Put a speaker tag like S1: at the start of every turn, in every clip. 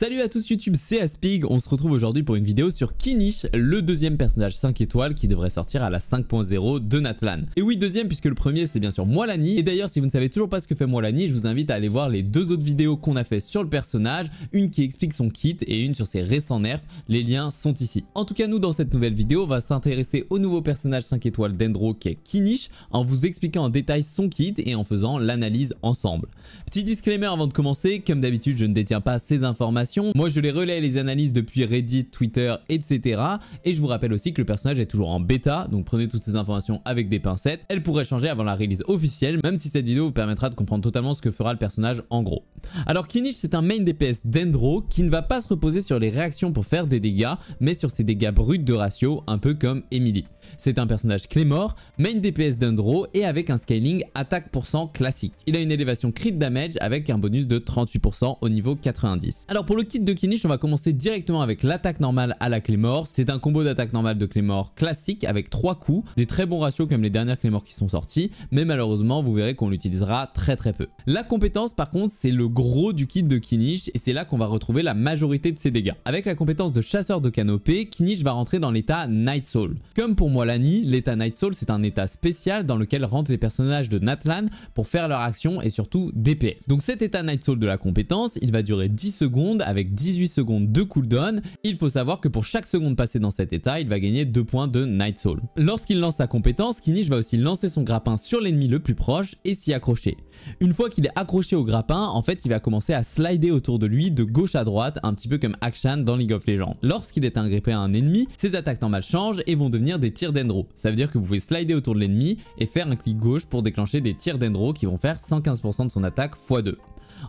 S1: Salut à tous YouTube, c'est Aspig, on se retrouve aujourd'hui pour une vidéo sur Kinish, le deuxième personnage 5 étoiles qui devrait sortir à la 5.0 de Natlan. Et oui, deuxième puisque le premier c'est bien sûr Moilani, et d'ailleurs si vous ne savez toujours pas ce que fait Moilani, je vous invite à aller voir les deux autres vidéos qu'on a fait sur le personnage, une qui explique son kit et une sur ses récents nerfs, les liens sont ici. En tout cas nous dans cette nouvelle vidéo, on va s'intéresser au nouveau personnage 5 étoiles d'Endro qui est Kinish, en vous expliquant en détail son kit et en faisant l'analyse ensemble. Petit disclaimer avant de commencer, comme d'habitude je ne détiens pas ces informations moi, je les relais les analyses depuis Reddit, Twitter, etc. Et je vous rappelle aussi que le personnage est toujours en bêta, donc prenez toutes ces informations avec des pincettes. Elles pourraient changer avant la release officielle, même si cette vidéo vous permettra de comprendre totalement ce que fera le personnage en gros. Alors Kinich, c'est un main DPS Dendro qui ne va pas se reposer sur les réactions pour faire des dégâts, mais sur ses dégâts bruts de ratio, un peu comme Emily. C'est un personnage clé main DPS Dendro et avec un scaling attaque pour cent classique. Il a une élévation crit damage avec un bonus de 38% au niveau 90. Alors pour le kit de Kinich, on va commencer directement avec l'attaque normale à la Claymore. C'est un combo d'attaque normale de Claymore classique avec 3 coups, des très bons ratios comme les dernières Claymore qui sont sorties, mais malheureusement vous verrez qu'on l'utilisera très très peu. La compétence par contre c'est le gros du kit de Kinnish et c'est là qu'on va retrouver la majorité de ses dégâts. Avec la compétence de chasseur de canopée, Kinich va rentrer dans l'état Night Soul. Comme pour Moi Lani, l'état Night Soul c'est un état spécial dans lequel rentrent les personnages de Natlan pour faire leur action et surtout DPS. Donc cet état Night Soul de la compétence, il va durer 10 secondes avec 18 secondes de cooldown. Il faut savoir que pour chaque seconde passée dans cet état, il va gagner 2 points de Night Soul. Lorsqu'il lance sa compétence, Kinich va aussi lancer son grappin sur l'ennemi le plus proche et s'y accrocher. Une fois qu'il est accroché au grappin, en fait, il va commencer à slider autour de lui de gauche à droite, un petit peu comme Akshan dans League of Legends. Lorsqu'il est agrippé à un ennemi, ses attaques normales changent et vont devenir des tirs d'endro. Ça veut dire que vous pouvez slider autour de l'ennemi et faire un clic gauche pour déclencher des tirs d'endro qui vont faire 115% de son attaque x2.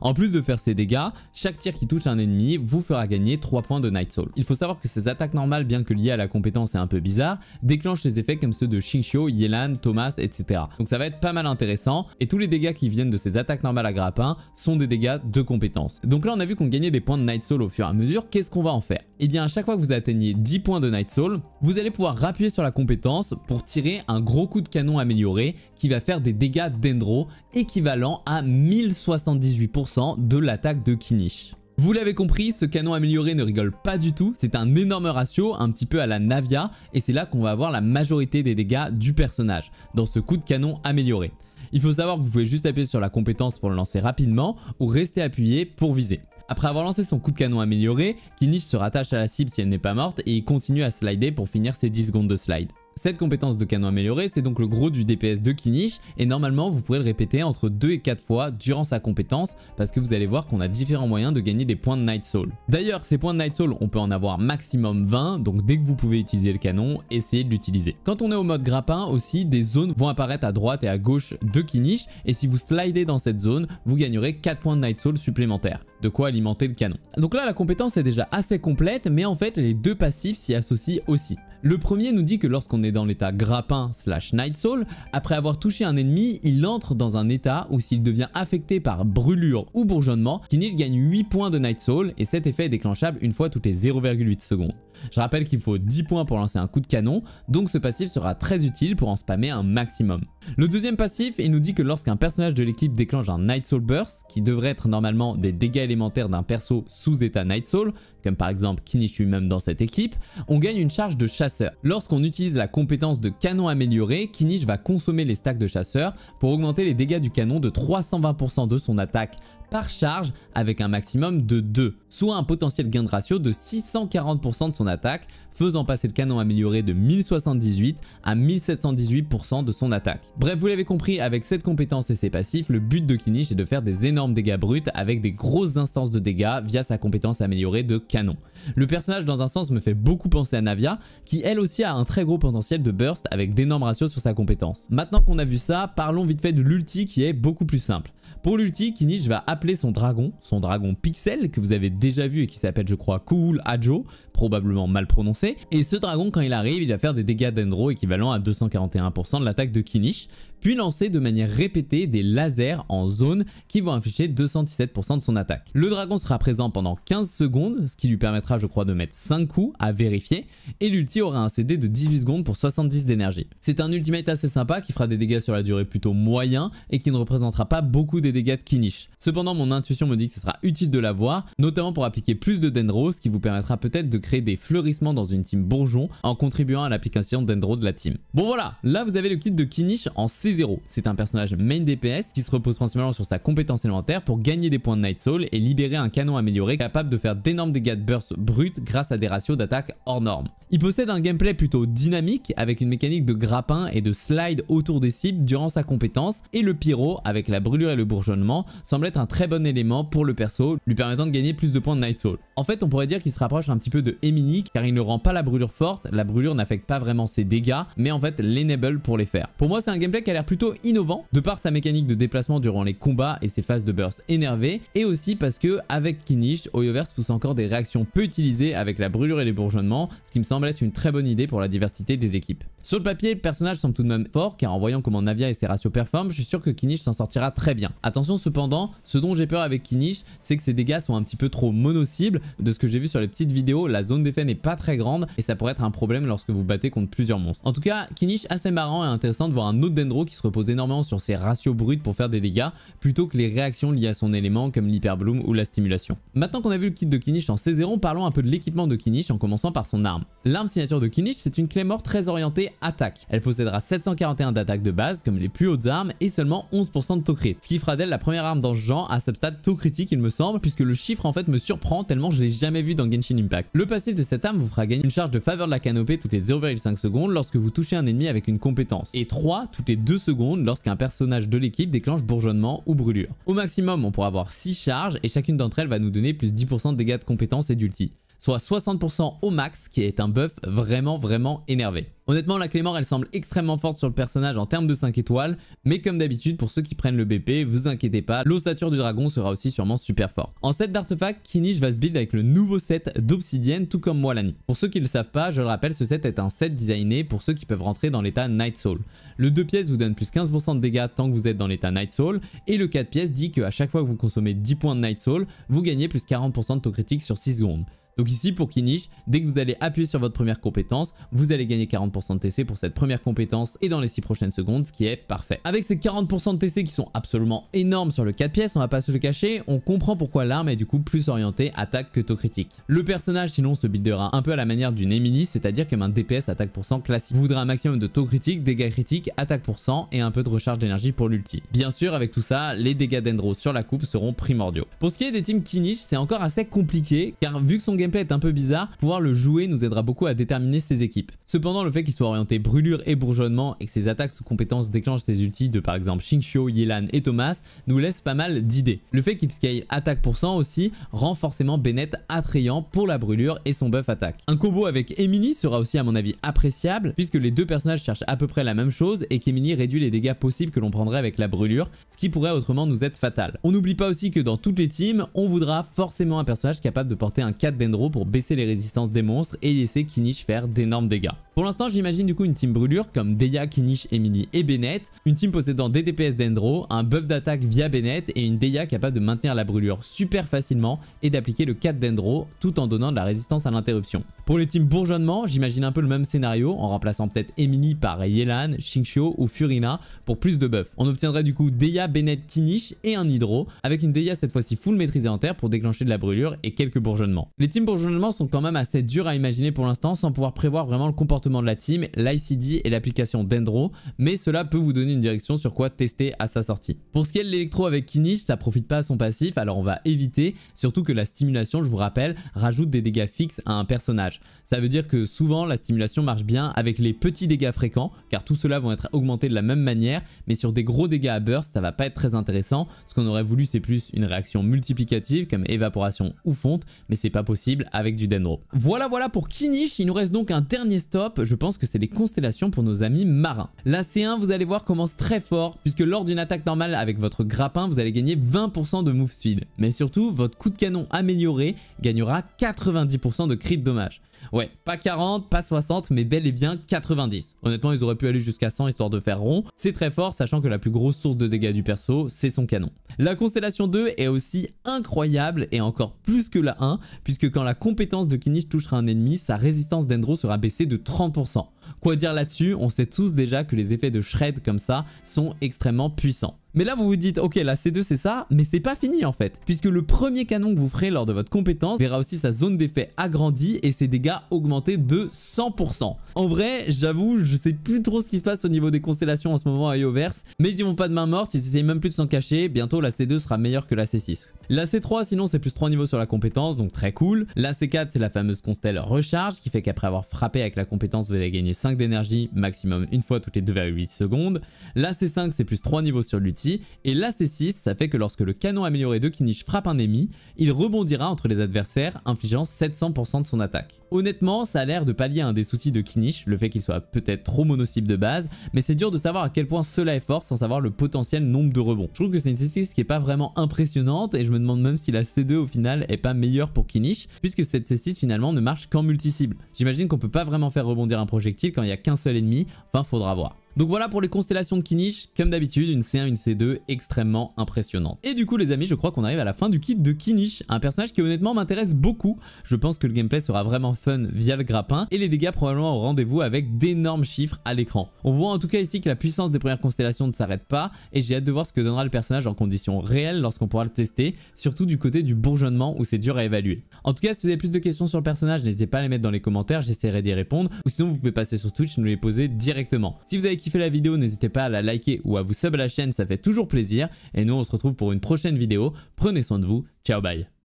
S1: En plus de faire ces dégâts, chaque tir qui touche un ennemi vous fera gagner 3 points de Night Soul. Il faut savoir que ces attaques normales, bien que liées à la compétence et un peu bizarre, déclenchent des effets comme ceux de Shinxio, Yelan, Thomas, etc. Donc ça va être pas mal intéressant, et tous les dégâts qui viennent de ces attaques normales à grappin sont des dégâts de compétence. Donc là on a vu qu'on gagnait des points de Night Soul au fur et à mesure, qu'est-ce qu'on va en faire Et eh bien à chaque fois que vous atteignez 10 points de Night Soul, vous allez pouvoir appuyer sur la compétence pour tirer un gros coup de canon amélioré qui va faire des dégâts dendro équivalent à 1078 points de l'attaque de Kinish. Vous l'avez compris, ce canon amélioré ne rigole pas du tout, c'est un énorme ratio, un petit peu à la Navia, et c'est là qu'on va avoir la majorité des dégâts du personnage, dans ce coup de canon amélioré. Il faut savoir que vous pouvez juste appuyer sur la compétence pour le lancer rapidement, ou rester appuyé pour viser. Après avoir lancé son coup de canon amélioré, Kinish se rattache à la cible si elle n'est pas morte et il continue à slider pour finir ses 10 secondes de slide. Cette compétence de canon améliorée, c'est donc le gros du DPS de Kinich et normalement vous pourrez le répéter entre 2 et 4 fois durant sa compétence parce que vous allez voir qu'on a différents moyens de gagner des points de Night Soul. D'ailleurs, ces points de Night Soul, on peut en avoir maximum 20, donc dès que vous pouvez utiliser le canon, essayez de l'utiliser. Quand on est au mode grappin aussi, des zones vont apparaître à droite et à gauche de Kinich et si vous slidez dans cette zone, vous gagnerez 4 points de Night Soul supplémentaires de quoi alimenter le canon. Donc là, la compétence est déjà assez complète, mais en fait, les deux passifs s'y associent aussi. Le premier nous dit que lorsqu'on est dans l'état grappin slash night soul, après avoir touché un ennemi, il entre dans un état où s'il devient affecté par brûlure ou bourgeonnement, Kinich gagne 8 points de night soul et cet effet est déclenchable une fois toutes les 0,8 secondes. Je rappelle qu'il faut 10 points pour lancer un coup de canon, donc ce passif sera très utile pour en spammer un maximum. Le deuxième passif, il nous dit que lorsqu'un personnage de l'équipe déclenche un Night Soul Burst, qui devrait être normalement des dégâts élémentaires d'un perso sous état Night Soul, comme par exemple Kinnish lui-même dans cette équipe, on gagne une charge de chasseur. Lorsqu'on utilise la compétence de canon amélioré, Kinish va consommer les stacks de chasseur pour augmenter les dégâts du canon de 320% de son attaque par charge avec un maximum de 2, soit un potentiel gain de ratio de 640% de son attaque, faisant passer le canon amélioré de 1078 à 1718% de son attaque. Bref, vous l'avez compris, avec cette compétence et ses passifs, le but de Kinish est de faire des énormes dégâts bruts avec des grosses instances de dégâts via sa compétence améliorée de canon. Le personnage dans un sens me fait beaucoup penser à Navia, qui elle aussi a un très gros potentiel de burst avec d'énormes ratios sur sa compétence. Maintenant qu'on a vu ça, parlons vite fait de l'ulti qui est beaucoup plus simple. Pour l'ulti, Kinish va appeler son dragon, son dragon Pixel, que vous avez déjà vu et qui s'appelle je crois Cool Ajo, probablement mal prononcé. Et ce dragon, quand il arrive, il va faire des dégâts dendro équivalent à 241% de l'attaque de Kinich, puis lancer de manière répétée des lasers en zone qui vont afficher 217% de son attaque. Le dragon sera présent pendant 15 secondes, ce qui lui permettra je crois de mettre 5 coups à vérifier, et l'ulti aura un CD de 18 secondes pour 70 d'énergie. C'est un ultimate assez sympa qui fera des dégâts sur la durée plutôt moyen et qui ne représentera pas beaucoup des dégâts de Kinish. Cependant mon intuition me dit que ce sera utile de l'avoir, notamment pour appliquer plus de Dendro, ce qui vous permettra peut-être de créer des fleurissements dans une team bourgeon en contribuant à l'application Dendro de la team. Bon voilà, là vous avez le kit de Kinish en C, c'est un personnage main DPS qui se repose principalement sur sa compétence élémentaire pour gagner des points de Night Soul et libérer un canon amélioré capable de faire d'énormes dégâts de burst brut grâce à des ratios d'attaque hors normes. Il possède un gameplay plutôt dynamique avec une mécanique de grappin et de slide autour des cibles durant sa compétence et le pyro avec la brûlure et le bourgeonnement semble être un très bon élément pour le perso lui permettant de gagner plus de points de Night Soul. En fait on pourrait dire qu'il se rapproche un petit peu de Eminic car il ne rend pas la brûlure forte, la brûlure n'affecte pas vraiment ses dégâts mais en fait l'enable pour les faire. Pour moi c'est un gameplay qui a plutôt innovant de par sa mécanique de déplacement durant les combats et ses phases de burst énervées et aussi parce que avec Kinish, Oyoverse pousse encore des réactions peu utilisées avec la brûlure et les bourgeonnements, ce qui me semble être une très bonne idée pour la diversité des équipes. Sur le papier, le personnage semble tout de même fort car en voyant comment Navia et ses ratios performent, je suis sûr que Kinish s'en sortira très bien. Attention cependant, ce dont j'ai peur avec Kinish, c'est que ses dégâts sont un petit peu trop mono-cibles. De ce que j'ai vu sur les petites vidéos, la zone d'effet n'est pas très grande et ça pourrait être un problème lorsque vous battez contre plusieurs monstres. En tout cas, Kinish, assez marrant et intéressant de voir un autre Dendro qui se repose énormément sur ses ratios bruts pour faire des dégâts, plutôt que les réactions liées à son élément comme l'hyperbloom ou la stimulation. Maintenant qu'on a vu le kit de Kinnish en C0, parlons un peu de l'équipement de Kinnish en commençant par son arme. L'arme signature de Kinnish, c'est une Claymore très orientée attaque. Elle possédera 741 d'attaque de base, comme les plus hautes armes, et seulement 11% de taux crit. Ce qui fera d'elle la première arme dans ce genre à stade taux critique, il me semble, puisque le chiffre en fait me surprend tellement je l'ai jamais vu dans Genshin Impact. Le passif de cette arme vous fera gagner une charge de faveur de la canopée toutes les 0,5 secondes lorsque vous touchez un ennemi avec une compétence, et 3 toutes les 2 secondes lorsqu'un personnage de l'équipe déclenche bourgeonnement ou brûlure. Au maximum, on pourra avoir 6 charges et chacune d'entre elles va nous donner plus 10% de dégâts de compétences et d'ulti soit 60% au max, qui est un buff vraiment vraiment énervé. Honnêtement, la Clémor, elle semble extrêmement forte sur le personnage en termes de 5 étoiles, mais comme d'habitude, pour ceux qui prennent le BP, vous inquiétez pas, l'ossature du dragon sera aussi sûrement super forte. En set d'artefact, Kinich va se build avec le nouveau set d'obsidienne, tout comme moi Pour ceux qui ne le savent pas, je le rappelle, ce set est un set designé pour ceux qui peuvent rentrer dans l'état Night Soul. Le 2 pièces vous donne plus 15% de dégâts tant que vous êtes dans l'état Night Soul, et le 4 pièces dit qu'à chaque fois que vous consommez 10 points de Night Soul, vous gagnez plus 40% de taux critique sur 6 secondes. Donc ici, pour Kinish, dès que vous allez appuyer sur votre première compétence, vous allez gagner 40% de TC pour cette première compétence et dans les 6 prochaines secondes, ce qui est parfait. Avec ces 40% de TC qui sont absolument énormes sur le 4 pièces, on va pas se le cacher, on comprend pourquoi l'arme est du coup plus orientée attaque que taux critique. Le personnage sinon se buildera un peu à la manière d'une Emily, c'est-à-dire comme un DPS attaque pour cent classique. Vous voudrez un maximum de taux critique, dégâts critiques, attaque pour cent et un peu de recharge d'énergie pour l'ulti. Bien sûr, avec tout ça, les dégâts d'Endro sur la coupe seront primordiaux. Pour ce qui est des teams Kinish, c'est encore assez compliqué car vu que son game gameplay est un peu bizarre, pouvoir le jouer nous aidera beaucoup à déterminer ses équipes. Cependant, le fait qu'il soit orienté brûlure et bourgeonnement et que ses attaques sous compétences déclenchent ses ultis de par exemple Xingqiu, Yelan et Thomas nous laisse pas mal d'idées. Le fait qu'il scale attaque pour cent aussi rend forcément Bennett attrayant pour la brûlure et son buff attaque. Un combo avec Emily sera aussi à mon avis appréciable puisque les deux personnages cherchent à peu près la même chose et qu'Emily réduit les dégâts possibles que l'on prendrait avec la brûlure, ce qui pourrait autrement nous être fatal. On n'oublie pas aussi que dans toutes les teams, on voudra forcément un personnage capable de porter un 4 Bennett pour baisser les résistances des monstres et laisser Kinich faire d'énormes dégâts. Pour l'instant, j'imagine du coup une team brûlure comme Deya, Kinich, Emily et Bennett, une team possédant des DPS Dendro, un buff d'attaque via Bennett et une Deya capable de maintenir la brûlure super facilement et d'appliquer le 4 Dendro tout en donnant de la résistance à l'interruption. Pour les teams bourgeonnement, j'imagine un peu le même scénario en remplaçant peut-être Emily par Yelan, Xingqiu ou Furina pour plus de buff. On obtiendrait du coup Deya, Bennett, Kinich et un Hydro avec une Deya cette fois-ci full maîtrisée en terre pour déclencher de la brûlure et quelques bourgeonnements teams sont quand même assez durs à imaginer pour l'instant sans pouvoir prévoir vraiment le comportement de la team, l'ICD et l'application Dendro, mais cela peut vous donner une direction sur quoi tester à sa sortie. Pour ce qui est de l'électro avec Kinnish, ça profite pas à son passif, alors on va éviter, surtout que la stimulation, je vous rappelle, rajoute des dégâts fixes à un personnage. Ça veut dire que souvent la stimulation marche bien avec les petits dégâts fréquents, car tout cela vont être augmentés de la même manière, mais sur des gros dégâts à burst, ça va pas être très intéressant. Ce qu'on aurait voulu, c'est plus une réaction multiplicative comme évaporation ou fonte, mais c'est pas possible avec du Dendro. Voilà, voilà pour Kinish, Il nous reste donc un dernier stop. Je pense que c'est les constellations pour nos amis marins. La C1, vous allez voir, commence très fort puisque lors d'une attaque normale avec votre grappin, vous allez gagner 20% de move speed. Mais surtout, votre coup de canon amélioré gagnera 90% de crit de dommage. Ouais, pas 40, pas 60, mais bel et bien 90. Honnêtement, ils auraient pu aller jusqu'à 100 histoire de faire rond. C'est très fort, sachant que la plus grosse source de dégâts du perso, c'est son canon. La Constellation 2 est aussi incroyable, et encore plus que la 1, puisque quand la compétence de Kinich touchera un ennemi, sa résistance d'Endro sera baissée de 30%. Quoi dire là-dessus On sait tous déjà que les effets de Shred comme ça sont extrêmement puissants. Mais là, vous vous dites, ok, la C2, c'est ça, mais c'est pas fini en fait. Puisque le premier canon que vous ferez lors de votre compétence verra aussi sa zone d'effet agrandie et ses dégâts augmentés de 100%. En vrai, j'avoue, je sais plus trop ce qui se passe au niveau des constellations en ce moment à Ioverse, mais ils y vont pas de main morte, ils essayent même plus de s'en cacher. Bientôt, la C2 sera meilleure que la C6. La C3, sinon, c'est plus 3 niveaux sur la compétence, donc très cool. La C4, c'est la fameuse constelle recharge, qui fait qu'après avoir frappé avec la compétence, vous allez gagner 5 d'énergie, maximum une fois toutes les 2,8 secondes. La C5, c'est plus 3 niveaux sur l'outil. Et la C6, ça fait que lorsque le canon amélioré de Kinich frappe un ennemi, il rebondira entre les adversaires, infligeant 700% de son attaque. Honnêtement, ça a l'air de pallier un des soucis de Kinich, le fait qu'il soit peut-être trop monocible de base, mais c'est dur de savoir à quel point cela est fort sans savoir le potentiel nombre de rebonds. Je trouve que c'est une C6 qui est pas vraiment impressionnante et je me demande même si la C2 au final est pas meilleure pour Kinish, puisque cette C6 finalement ne marche qu'en multi-cible. J'imagine qu'on peut pas vraiment faire rebondir un projectile quand il y a qu'un seul ennemi, enfin faudra voir. Donc voilà pour les constellations de Kinish, comme d'habitude, une C1, une C2 extrêmement impressionnante. Et du coup les amis, je crois qu'on arrive à la fin du kit de Kinish, un personnage qui honnêtement m'intéresse beaucoup. Je pense que le gameplay sera vraiment fun via le grappin, et les dégâts probablement au rendez-vous avec d'énormes chiffres à l'écran. On voit en tout cas ici que la puissance des premières constellations ne s'arrête pas, et j'ai hâte de voir ce que donnera le personnage en conditions réelles lorsqu'on pourra le tester, surtout du côté du bourgeonnement où c'est dur à évaluer. En tout cas, si vous avez plus de questions sur le personnage, n'hésitez pas à les mettre dans les commentaires, j'essaierai d'y répondre, ou sinon vous pouvez passer sur Twitch et nous les poser directement. Si vous avez fait la vidéo, n'hésitez pas à la liker ou à vous sub à la chaîne, ça fait toujours plaisir. Et nous, on se retrouve pour une prochaine vidéo. Prenez soin de vous. Ciao, bye.